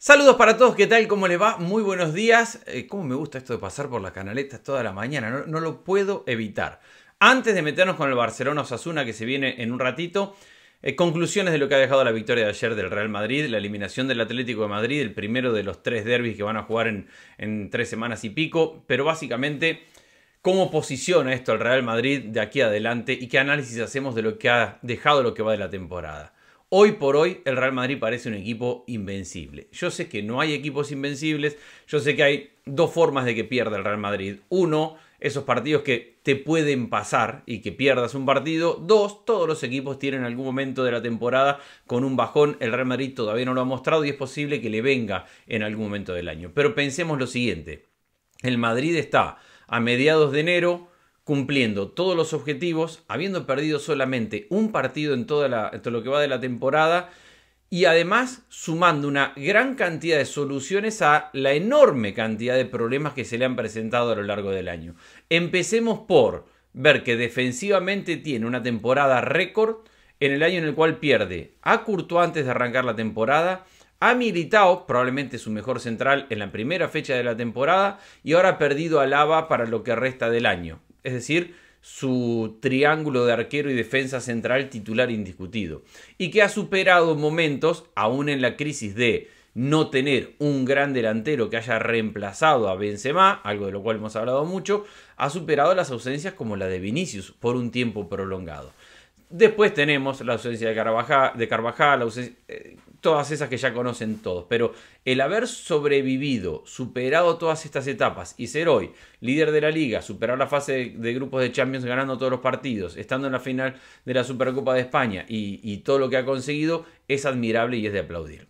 Saludos para todos, ¿qué tal? ¿Cómo les va? Muy buenos días. Eh, ¿Cómo me gusta esto de pasar por las canaletas toda la mañana? No, lo puedo evitar. Antes de meternos con el Barcelona Osasuna que se viene en un ratito, eh, conclusiones de lo que ha dejado la victoria de ayer del Real Madrid, la eliminación del Atlético de Madrid, el primero de los tres derbis que van a jugar en, tres semanas y pico, pero básicamente cómo posiciona esto el Real Madrid de aquí adelante y qué análisis hacemos de lo que ha dejado lo que va de la temporada. Hoy por hoy el Real Madrid parece un equipo invencible. Yo sé que no hay equipos invencibles, yo sé que hay dos formas de que pierda el Real Madrid. Uno, esos partidos que te pueden pasar y que pierdas un partido. Dos, todos los equipos tienen algún momento de la temporada con un bajón. El Real Madrid todavía no lo ha mostrado y es posible que le venga en algún momento del año. Pero pensemos lo siguiente. El Madrid está a mediados de enero cumpliendo todos los objetivos, habiendo perdido solamente un partido en, toda todo lo que va de la temporada y además sumando una gran cantidad de soluciones a la enorme cantidad de problemas que se le han presentado a lo largo del año. Empecemos por ver que defensivamente tiene una temporada récord en el año en el cual pierde a curto antes de arrancar la temporada, ha militado, probablemente su mejor central en la primera fecha de la temporada, y ahora ha perdido a Lava para lo que resta del año. Es decir, su triángulo de arquero y defensa central titular indiscutido. Y que ha superado momentos, aún en la crisis de no tener un gran delantero que haya reemplazado a Benzema, algo de lo cual hemos hablado mucho, ha superado las ausencias como la de Vinicius por un tiempo prolongado. Después tenemos la ausencia de Carvajal, la ausencia, eh, todas esas que ya conocen todos, pero el haber sobrevivido, superado todas estas etapas y ser hoy líder de la liga, superar la fase de, grupos de Champions ganando todos los partidos, estando en la final de la Supercopa de España y todo lo que ha conseguido es admirable y es de aplaudir.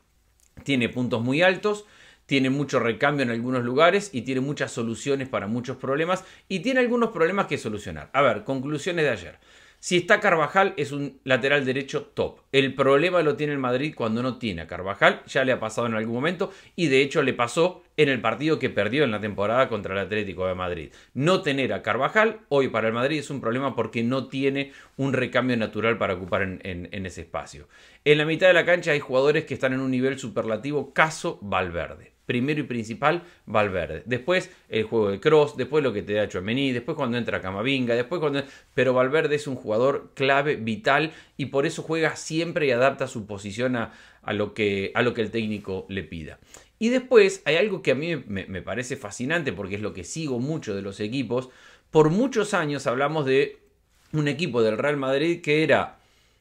Tiene puntos muy altos, tiene mucho recambio en algunos lugares y tiene muchas soluciones para muchos problemas y tiene algunos problemas que solucionar. A ver, conclusiones de ayer. Si está Carvajal, es un lateral derecho top. El problema lo tiene el Madrid cuando no tiene a Carvajal. Ya le ha pasado en algún momento y de hecho le pasó en el partido que perdió en la temporada contra el Atlético de Madrid. No tener a Carvajal hoy para el Madrid es un problema porque no tiene un recambio natural para ocupar en, ese espacio. En la mitad de la cancha hay jugadores que están en un nivel superlativo, caso Valverde primero y principal Valverde. Después el juego de Cross, después lo que te da Chuamení, después cuando entra Camavinga, después cuando... Pero Valverde es un jugador clave, vital, y por eso juega siempre y adapta su posición a, lo, que, a lo que el técnico le pida. Y después hay algo que a mí me, me parece fascinante, porque es lo que sigo mucho de los equipos. Por muchos años hablamos de un equipo del Real Madrid que era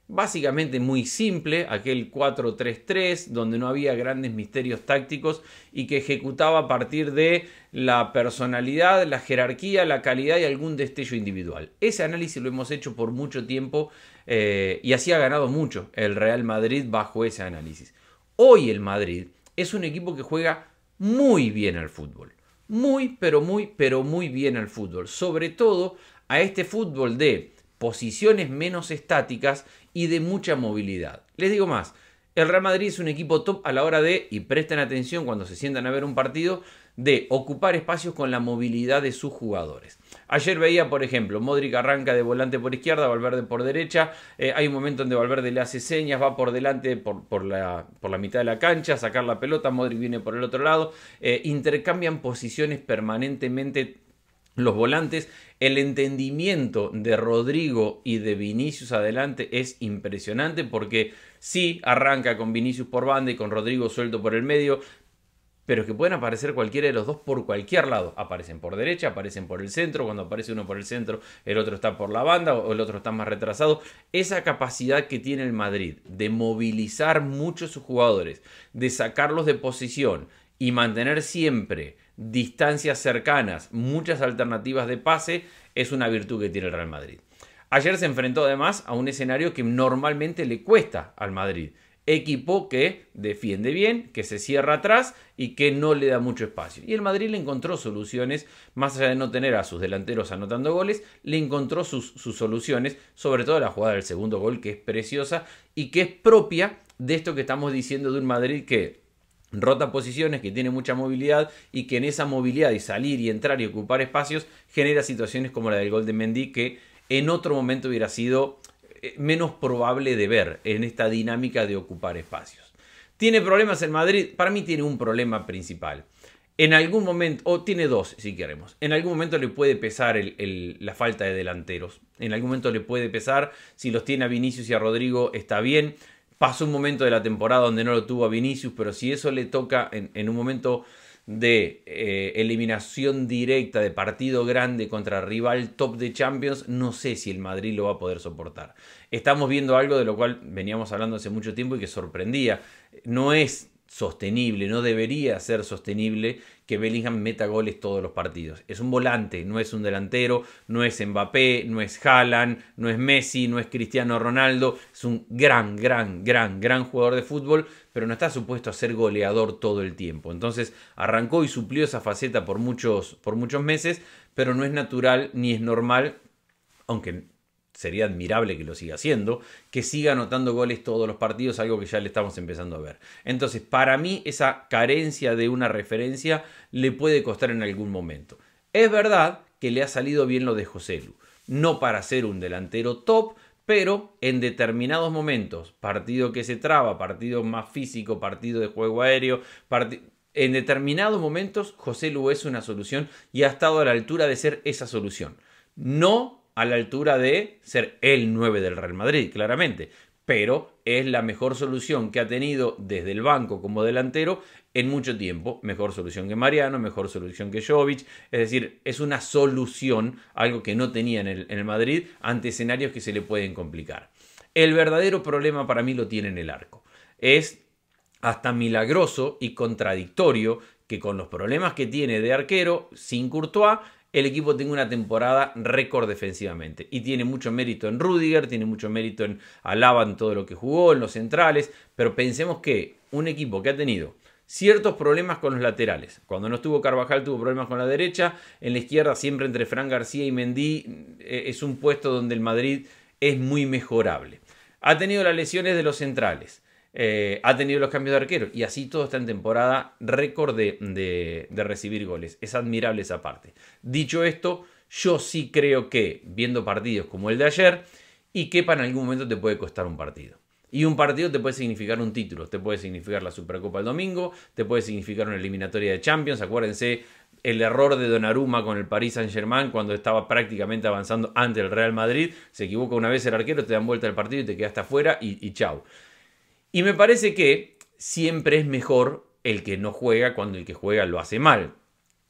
básicamente muy simple, aquel 4-3-3, donde no había grandes misterios tácticos y que ejecutaba a partir de la personalidad, la jerarquía, la calidad y algún destello individual. Ese análisis lo hemos hecho por mucho tiempo eh, y así ha ganado mucho el Real Madrid bajo ese análisis. Hoy el Madrid es un equipo que juega muy bien al fútbol. Muy, pero muy, pero muy bien al fútbol. Sobre todo a este fútbol de posiciones menos estáticas y de mucha movilidad. Les digo más, el Real Madrid es un equipo top a la hora de, y presten atención cuando se sientan a ver un partido, de ocupar espacios con la movilidad de sus jugadores. Ayer veía, por ejemplo, Modric arranca de volante por izquierda, Valverde por derecha. Eh, hay un momento donde Valverde le hace señas, va por delante por, por, la, por la, mitad de la cancha, sacar la pelota, Modric viene por el otro lado. Eh, intercambian posiciones permanentemente los volantes. El entendimiento de Rodrigo y de Vinicius adelante es impresionante porque sí arranca con Vinicius por banda y con Rodrigo suelto por el medio, pero que pueden aparecer cualquiera de los dos por cualquier lado. Aparecen por derecha, aparecen por el centro, cuando aparece uno por el centro, el otro está por la banda o el otro está más retrasado. Esa capacidad que tiene el Madrid de movilizar mucho sus jugadores, de sacarlos de posición y mantener siempre distancias cercanas, muchas alternativas de pase, es una virtud que tiene el Real Madrid. Ayer se enfrentó además a un escenario que normalmente le cuesta al Madrid. Equipo que defiende bien, que se cierra atrás y que no le da mucho espacio. Y el Madrid le encontró soluciones, más allá de no tener a sus delanteros anotando goles, le encontró sus, soluciones, sobre todo la jugada del segundo gol, que es preciosa y que es propia de esto que estamos diciendo de un Madrid que rota posiciones, que tiene mucha movilidad y que en esa movilidad y salir y entrar y ocupar espacios genera situaciones como la del gol de Mendy que en otro momento hubiera sido eh, menos probable de ver en esta dinámica de ocupar espacios. ¿Tiene problemas en Madrid? Para mí tiene un problema principal. En algún momento, o tiene dos si queremos, en algún momento le puede pesar la falta de delanteros, en algún momento le puede pesar si los tiene a Vinicius y a Rodrigo está bien, pasó un momento de la temporada donde no lo tuvo a Vinicius, pero si eso le toca en, un momento de eh, eliminación directa, de partido grande contra rival top de Champions, no sé si el Madrid lo va a poder soportar. Estamos viendo algo de lo cual veníamos hablando hace mucho tiempo y que sorprendía. No es sostenible, no debería ser sostenible que Bellingham meta goles todos los partidos. Es un volante, no es un delantero, no es Mbappé, no es Haaland, no es Messi, no es Cristiano Ronaldo, es un gran, gran, gran, gran jugador de fútbol, pero no está supuesto a ser goleador todo el tiempo. Entonces arrancó y suplió esa faceta por muchos, por muchos meses, pero no es natural ni es normal, aunque sería admirable que lo siga haciendo, que siga anotando goles todos los partidos, algo que ya le estamos empezando a ver. Entonces, para mí, esa carencia de una referencia le puede costar en algún momento. Es verdad que le ha salido bien lo de José Lu, no para ser un delantero top, pero en determinados momentos, partido que se traba, partido más físico, partido de juego aéreo, en determinados momentos José Lu es una solución y ha estado a la altura de ser esa solución. No a la altura de ser el 9 del Real Madrid, claramente, pero es la mejor solución que ha tenido desde el banco como delantero en mucho tiempo. Mejor solución que Mariano, mejor solución que Jovic. Es decir, es una solución, algo que no tenía en el, Madrid, ante escenarios que se le pueden complicar. El verdadero problema para mí lo tiene en el arco. Es hasta milagroso y contradictorio que con los problemas que tiene de arquero, sin Courtois, el equipo tiene una temporada récord defensivamente. Y tiene mucho mérito en Rudiger, tiene mucho mérito en Alaba en todo lo que jugó, en los centrales, pero pensemos que un equipo que ha tenido ciertos problemas con los laterales. Cuando no estuvo Carvajal tuvo problemas con la derecha, en la izquierda siempre entre Fran García y Mendy eh, es un puesto donde el Madrid es muy mejorable. Ha tenido las lesiones de los centrales eh, ha tenido los cambios de arquero y así todo está en temporada récord de, recibir goles. Es admirable esa parte. Dicho esto, yo sí creo que, viendo partidos como el de ayer, y que para en algún momento te puede costar un partido. Y un partido te puede significar un título, te puede significar la Supercopa el domingo, te puede significar una eliminatoria de Champions. Acuérdense el error de Donnarumma con el Paris Saint-Germain cuando estaba prácticamente avanzando ante el Real Madrid. Se equivoca una vez el arquero, te dan vuelta el partido y te hasta afuera y, chao. Y me parece que siempre es mejor el que no juega cuando el que juega lo hace mal.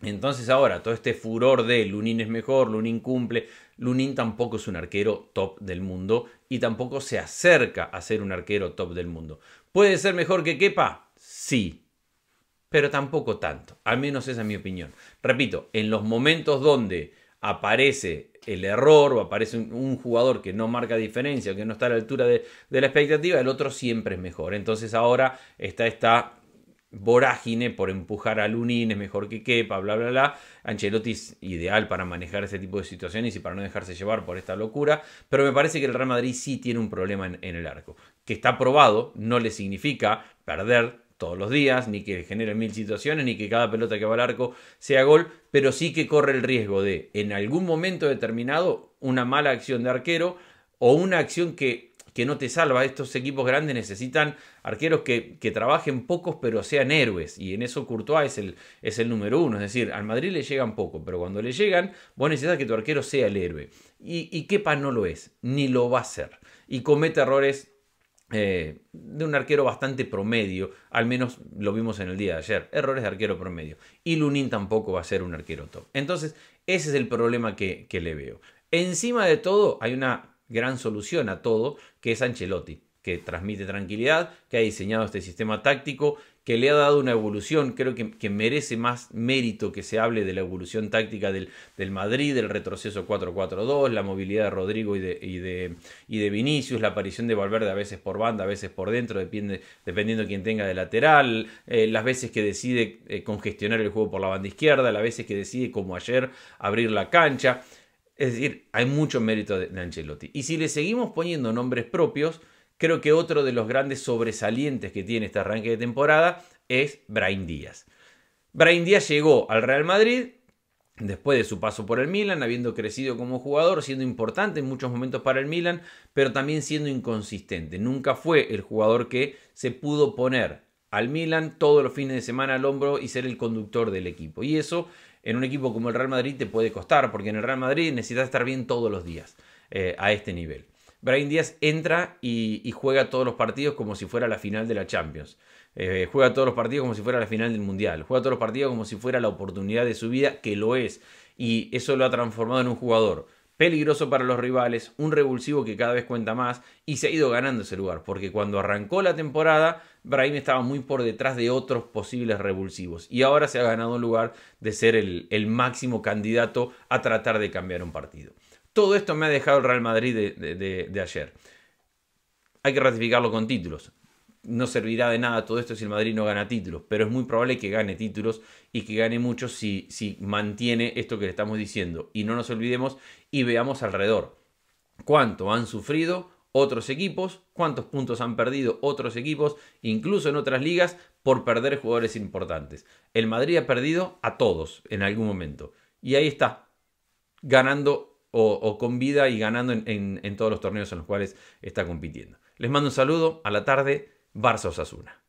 Entonces ahora, todo este furor de Lunin es mejor, Lunin cumple, Lunin tampoco es un arquero top del mundo y tampoco se acerca a ser un arquero top del mundo. ¿Puede ser mejor que Kepa? Sí, pero tampoco tanto, al menos esa es mi opinión. Repito, en los momentos donde aparece el error o aparece un, jugador que no marca diferencia, que no está a la altura de, la expectativa, el otro siempre es mejor. Entonces ahora está esta vorágine por empujar a Lunin, es mejor que Kepa, bla, bla, bla. Ancelotti es ideal para manejar ese tipo de situaciones y para no dejarse llevar por esta locura, pero me parece que el Real Madrid sí tiene un problema en el arco, que está probado, no le significa perder todos los días, ni que genere mil situaciones, ni que cada pelota que va al arco sea gol, pero sí que corre el riesgo de, en algún momento determinado, una mala acción de arquero o una acción que, que no te salva. Estos equipos grandes necesitan arqueros que, trabajen pocos, pero sean héroes. Y en eso Courtois es el, es el número uno. Es decir, al Madrid le llegan poco, pero cuando le llegan, vos necesitas que tu arquero sea el héroe. Y, y Kepa no lo es, ni lo va a ser. Y comete errores eh, de un arquero bastante promedio, al menos lo vimos en el día de ayer, errores de arquero promedio. Y Lunin tampoco va a ser un arquero top. Entonces, ese es el problema que, que le veo. Encima de todo, hay una gran solución a todo, que es Ancelotti, que transmite tranquilidad, que ha diseñado este sistema táctico que le ha dado una evolución, creo que, merece más mérito que se hable de la evolución táctica del, del Madrid, del retroceso 4-4-2, la movilidad de Rodrigo y de, y de, Vinicius, la aparición de Valverde a veces por banda, a veces por dentro, depende, dependiendo de quién tenga de lateral, eh, las veces que decide eh, congestionar el juego por la banda izquierda, las veces que decide, como ayer, abrir la cancha. Es decir, hay mucho mérito de, Ancelotti. Y si le seguimos poniendo nombres propios, Creo que otro de los grandes sobresalientes que tiene este arranque de temporada es Brain Díaz. Brain Díaz llegó al Real Madrid después de su paso por el Milan, habiendo crecido como jugador, siendo importante en muchos momentos para el Milan, pero también siendo inconsistente. Nunca fue el jugador que se pudo poner al Milan todos los fines de semana al hombro y ser el conductor del equipo. Y eso en un equipo como el Real Madrid te puede costar, porque en el Real Madrid necesitas estar bien todos los días eh, a este nivel. Brian Díaz entra y, juega todos los partidos como si fuera la final de la Champions. Eh, juega todos los partidos como si fuera la final del Mundial. Juega todos los partidos como si fuera la oportunidad de su vida, que lo es. Y eso lo ha transformado en un jugador peligroso para los rivales, un revulsivo que cada vez cuenta más y se ha ido ganando ese lugar, porque cuando arrancó la temporada, Brahim estaba muy por detrás de otros posibles revulsivos y ahora se ha ganado el lugar de ser el máximo candidato a tratar de cambiar un partido. Todo esto me ha dejado el Real Madrid de, ayer. Hay que ratificarlo con títulos no servirá de nada todo esto si el Madrid no gana títulos, pero es muy probable que gane títulos y que gane muchos si, si mantiene esto que le estamos diciendo. Y no nos olvidemos y veamos alrededor cuánto han sufrido otros equipos, cuántos puntos han perdido otros equipos, incluso en otras ligas, por perder jugadores importantes. El Madrid ha perdido a todos en algún momento. Y ahí está, ganando o, con vida y ganando en, en todos los torneos en los cuales está compitiendo. Les mando un saludo a la tarde, Barça Osasuna.